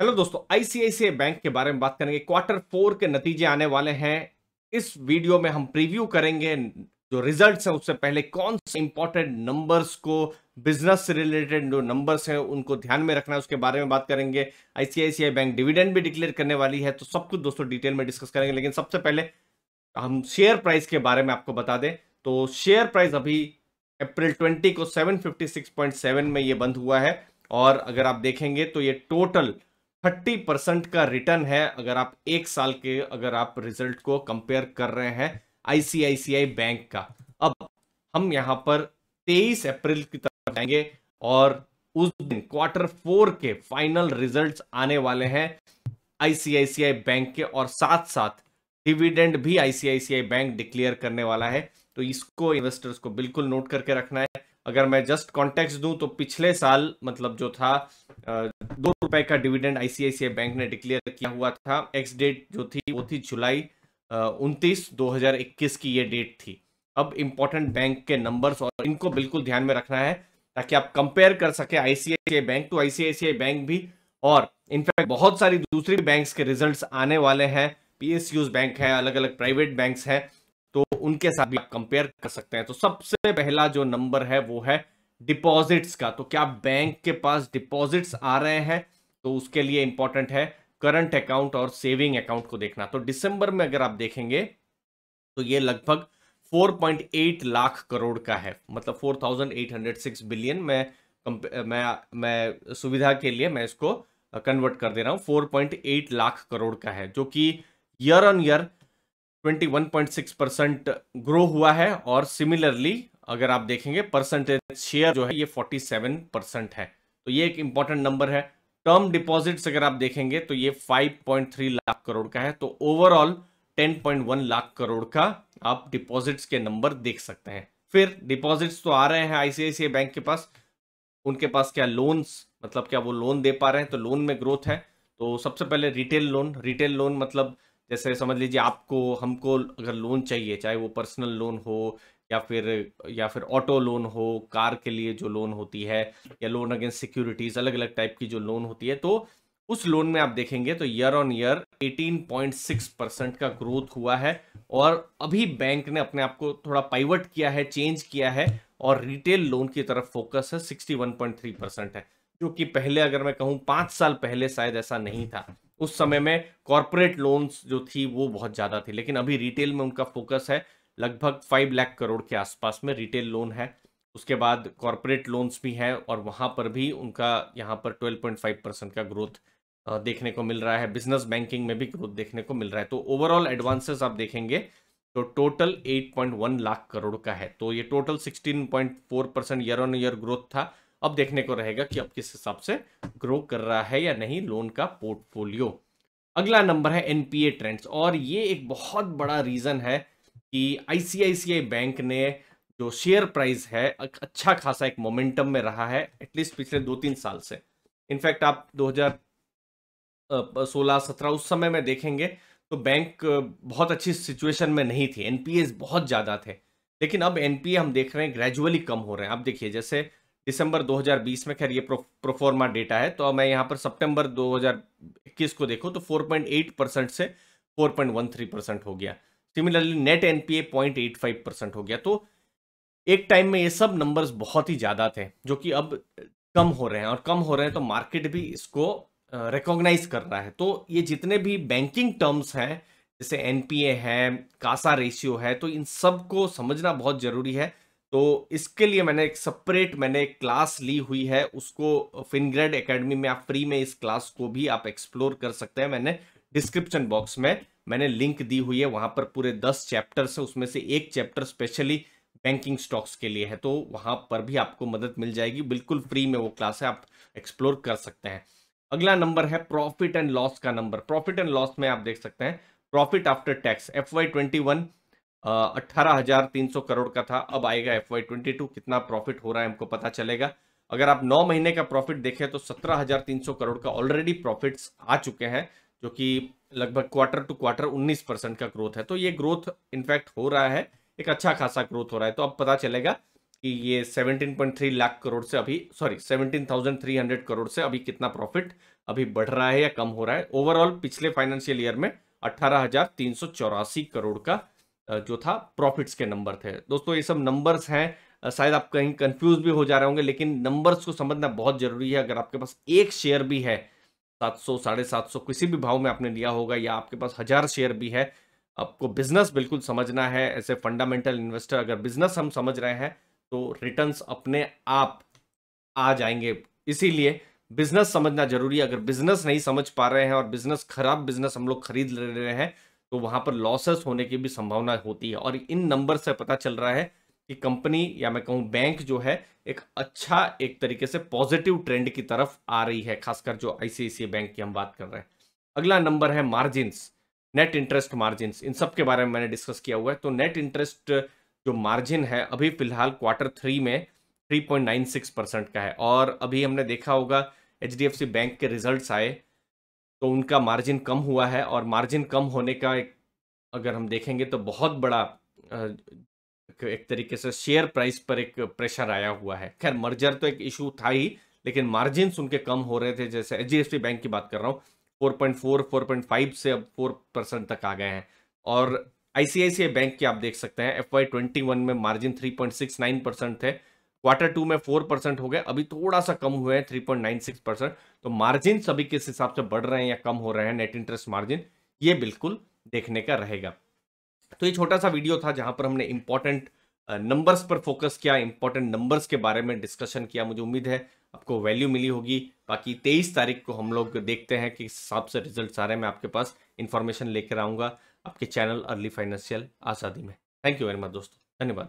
hello दोस्तों ICICI bank के बारे में बात करेंगे क्वार्टर फोर के नतीजे आने वाले हैं इस वीडियो में हम प्रीव्यू करेंगे जो रिजल्ट्स हैं उससे पहले कौन से इंपॉर्टेंट नंबर्स को बिजनेस से रिलेटेड जो नंबर्स हैं उनको ध्यान में रखना है उसके बारे में बात करेंगे आईसीआईसीआई बैंक डिविडेंड भी डिक्लेयर करने वाली है तो सब कुछ दोस्तों डिटेल में डिस्कस करेंगे लेकिन सबसे पहले हम शेयर प्राइस के बारे में आपको बता दें तो शेयर प्राइस अभी अप्रैल ट्वेंटी को सेवन में ये बंद हुआ है और अगर आप देखेंगे तो ये टोटल थर्टी परसेंट का रिटर्न है अगर आप एक साल के अगर आप रिजल्ट को कंपेयर कर रहे हैं आईसीआईसीआई बैंक का अब हम यहां पर तेईस अप्रैल की तरफ जाएंगे और उस दिन क्वार्टर फोर के फाइनल रिजल्ट्स आने वाले हैं आईसीआईसीआई बैंक के और साथ साथ डिविडेंड भी आईसीआईसीआई बैंक डिक्लेयर करने वाला है तो इसको इन्वेस्टर्स को बिल्कुल नोट करके रखना है अगर मैं जस्ट कॉन्टेक्स्ट दूं तो पिछले साल मतलब जो था दो रुपए का डिविडेंड आईसीआईसीआई बैंक ने डिक्लेयर किया हुआ था एक्स डेट जो थी वो थी जुलाई उनतीस दो की ये डेट थी अब इम्पॉर्टेंट बैंक के नंबर्स और इनको बिल्कुल ध्यान में रखना है ताकि आप कंपेयर कर सके ICICI bank to ICICI bank भी और इनफैक्ट बहुत सारी दूसरी बैंक्स के रिजल्ट्स आने वाले हैं पीएसयूज बैंक है अलग अलग प्राइवेट बैंक्स हैं तो उनके साथ भी आप कंपेयर कर सकते हैं तो सबसे पहला जो नंबर है वो है डिपॉजिट्स का तो क्या बैंक के पास डिपॉजिट्स आ रहे हैं तो उसके लिए इंपॉर्टेंट है करंट अकाउंट और सेविंग अकाउंट को देखना तो दिसंबर में अगर आप देखेंगे तो ये लगभग 4.8 लाख करोड़ का है मतलब 4,806 बिलियन मैं मैं मैं सुविधा के लिए मैं इसको कन्वर्ट कर दे रहा हूँ 4.8 लाख करोड़ का है जो कि ईयर ऑन ईयर 21.6 परसेंट ग्रो हुआ है और सिमिलरली अगर आप देखेंगे परसेंटेज शेयर जो है ये 47 परसेंट है तो ये एक इंपॉर्टेंट नंबर है टर्म डिपॉजिट्स अगर आप देखेंगे तो ये 5.3 लाख करोड़ का है तो ओवरऑल 10.1 लाख करोड़ का आप डिपॉजिट्स के नंबर देख सकते हैं फिर डिपॉजिट्स तो आ रहे हैं आईसीआईसीआई बैंक के पास उनके पास क्या लोन्स मतलब क्या वो लोन दे पा रहे हैं तो लोन में ग्रोथ है तो सबसे पहले रिटेल लोन रिटेल लोन मतलब जैसे समझ लीजिए आपको हमको अगर लोन चाहिए चाहे वो पर्सनल लोन हो या फिर या फिर ऑटो लोन हो कार के लिए जो लोन होती है या लोन अगेंस्ट सिक्योरिटीज अलग अलग टाइप की जो लोन होती है तो उस लोन में आप देखेंगे तो ईयर ऑन ईयर 18.6 परसेंट का ग्रोथ हुआ है और अभी बैंक ने अपने आप को थोड़ा पाइवट किया है चेंज किया है और रिटेल लोन की तरफ फोकस है सिक्सटी परसेंट है जो कि पहले अगर मैं कहूँ पाँच साल पहले शायद ऐसा नहीं था उस समय में कॉरपोरेट लोन्स जो थी वो बहुत ज़्यादा थी लेकिन अभी रिटेल में उनका फोकस है लगभग फाइव लाख करोड़ के आसपास में रिटेल लोन है उसके बाद कॉरपोरेट लोन्स भी हैं और वहाँ पर भी उनका यहाँ पर ट्वेल्व पॉइंट फाइव परसेंट का ग्रोथ देखने को मिल रहा है बिजनेस बैंकिंग में भी ग्रोथ देखने को मिल रहा है तो ओवरऑल एडवांसेस आप देखेंगे तो टोटल 8.1 लाख करोड़ का है तो ये total 16.4 percent year on year growth था अब देखने को रहेगा कि अब किस हिसाब से ग्रो कर रहा है या नहीं लोन का पोर्टफोलियो अगला नंबर है एनपीए ट्रेंड्स और ये एक बहुत बड़ा रीज़न है कि आईसीआईसीआई बैंक ने जो शेयर प्राइस है अच्छा खासा एक मोमेंटम में रहा है एटलीस्ट पिछले दो तीन साल से इनफैक्ट आप 2016-17 उस समय में देखेंगे तो बैंक बहुत अच्छी सिचुएशन में नहीं थी एनपीए बहुत ज़्यादा थे लेकिन अब एनपीए हम देख रहे हैं ग्रेजुअली कम हो रहे हैं आप देखिए जैसे दिसंबर 2020 में खैर ये प्रो, प्रोफॉर्मा डेटा है तो मैं यहाँ पर सितंबर 2021 को देखो तो 4.8 परसेंट से 4.13 परसेंट हो गया सिमिलरली नेट एनपीए 0.85 परसेंट हो गया तो एक टाइम में ये सब नंबर्स बहुत ही ज़्यादा थे जो कि अब कम हो रहे हैं और कम हो रहे हैं तो मार्केट भी इसको रिकॉग्नाइज कर रहा है तो ये जितने भी बैंकिंग टर्म्स हैं जैसे एनपीए है कासा रेशियो है तो इन सबको समझना बहुत ज़रूरी है तो इसके लिए मैंने एक सेपरेट मैंने एक क्लास ली हुई है उसको फिनग्रेड एकेडमी में आप फ्री में इस क्लास को भी आप एक्सप्लोर कर सकते हैं मैंने डिस्क्रिप्शन बॉक्स में मैंने लिंक दी हुई है वहां पर पूरे दस चैप्टर्स है उसमें से एक चैप्टर स्पेशली बैंकिंग स्टॉक्स के लिए है तो वहां पर भी आपको मदद मिल जाएगी बिल्कुल फ्री में वो क्लास है आप एक्सप्लोर कर सकते हैं अगला नंबर है प्रॉफिट एंड लॉस का नंबर प्रॉफिट एंड लॉस में आप देख सकते हैं profit after tax F Y twenty one अट्ठारह हजार तीन सौ करोड़ का था अब आएगा एफ वाई ट्वेंटी टू कितना प्रॉफिट हो रहा है हमको पता चलेगा अगर आप नौ महीने का प्रॉफिट देखें तो सत्रह हजार तीन सौ करोड़ का ऑलरेडी प्रॉफिट्स आ चुके हैं जो कि लगभग क्वार्टर टू क्वार्टर उन्नीस परसेंट का ग्रोथ है तो ये ग्रोथ इनफैक्ट हो रहा है एक अच्छा खासा ग्रोथ हो रहा है तो अब पता चलेगा कि ये 17.3 लाख करोड़ से अभी सॉरी 17,300 करोड़ से अभी कितना प्रॉफिट अभी बढ़ रहा है या कम हो रहा है ओवरऑल पिछले फाइनेंशियल ईयर में अट्ठारह करोड़ का जो था प्रॉफिट्स के नंबर थे दोस्तों ये सब नंबर्स हैं शायद आप कहीं कंफ्यूज भी हो जा रहे होंगे लेकिन नंबर्स को समझना बहुत ज़रूरी है अगर आपके पास एक शेयर भी है सात सौ साढ़े सात सौ किसी भी भाव में आपने लिया होगा या आपके पास हज़ार शेयर भी है आपको बिजनेस बिल्कुल समझना है एज ए फंडामेंटल इन्वेस्टर अगर बिजनेस हम समझ रहे हैं तो रिटर्न अपने आप आ जाएंगे इसीलिए बिजनेस समझना जरूरी है अगर बिजनेस नहीं समझ पा रहे हैं और बिजनेस खराब बिजनेस हम लोग खरीद ले रहे हैं तो वहाँ पर लॉसेस होने की भी संभावना होती है और इन नंबर से पता चल रहा है कि कंपनी या मैं कहूँ बैंक जो है एक अच्छा एक तरीके से पॉजिटिव ट्रेंड की तरफ आ रही है खासकर जो आईसीआईसीआई बैंक की हम बात कर रहे हैं अगला नंबर है मार्जिन्स नेट इंटरेस्ट मार्जिन इन सब के बारे में मैंने डिस्कस किया हुआ है तो नेट इंटरेस्ट जो मार्जिन है अभी फिलहाल क्वार्टर थ्री में 3.96 परसेंट का है और अभी हमने देखा होगा एच बैंक के रिजल्ट आए तो उनका मार्जिन कम हुआ है और मार्जिन कम होने का एक अगर हम देखेंगे तो बहुत बड़ा एक तरीके से शेयर प्राइस पर एक प्रेशर आया हुआ है खैर मर्जर तो एक इशू था ही लेकिन मार्जिन उनके कम हो रहे थे जैसे एच बैंक की बात कर रहा हूँ 4.4, 4.5 से अब 4 परसेंट तक आ गए हैं और आई बैंक की आप देख सकते हैं एफ में मार्जिन 3.69 परसेंट थे क्वार्टर टू में फोर परसेंट हो गए अभी थोड़ा सा कम हुए हैं three point nine six percent तो मार्जिन सभी किस हिसाब से बढ़ रहे हैं या कम हो रहे हैं नेट इंटरेस्ट मार्जिन ये बिल्कुल देखने का रहेगा तो ये छोटा सा वीडियो था जहां पर हमने इंपॉर्टेंट नंबर्स पर फोकस किया इंपॉर्टेंट नंबर्स के बारे में डिस्कशन किया मुझे उम्मीद है आपको वैल्यू मिली होगी बाकी तेईस तारीख को हम लोग देखते हैं कि हिसाब से रिजल्ट आ रहे हैं मैं आपके पास इन्फॉर्मेशन लेकर आऊँगा आपके चैनल अर्ली फाइनेंशियल आज़ादी में थैंक यू वेरी मच दोस्तों धन्यवाद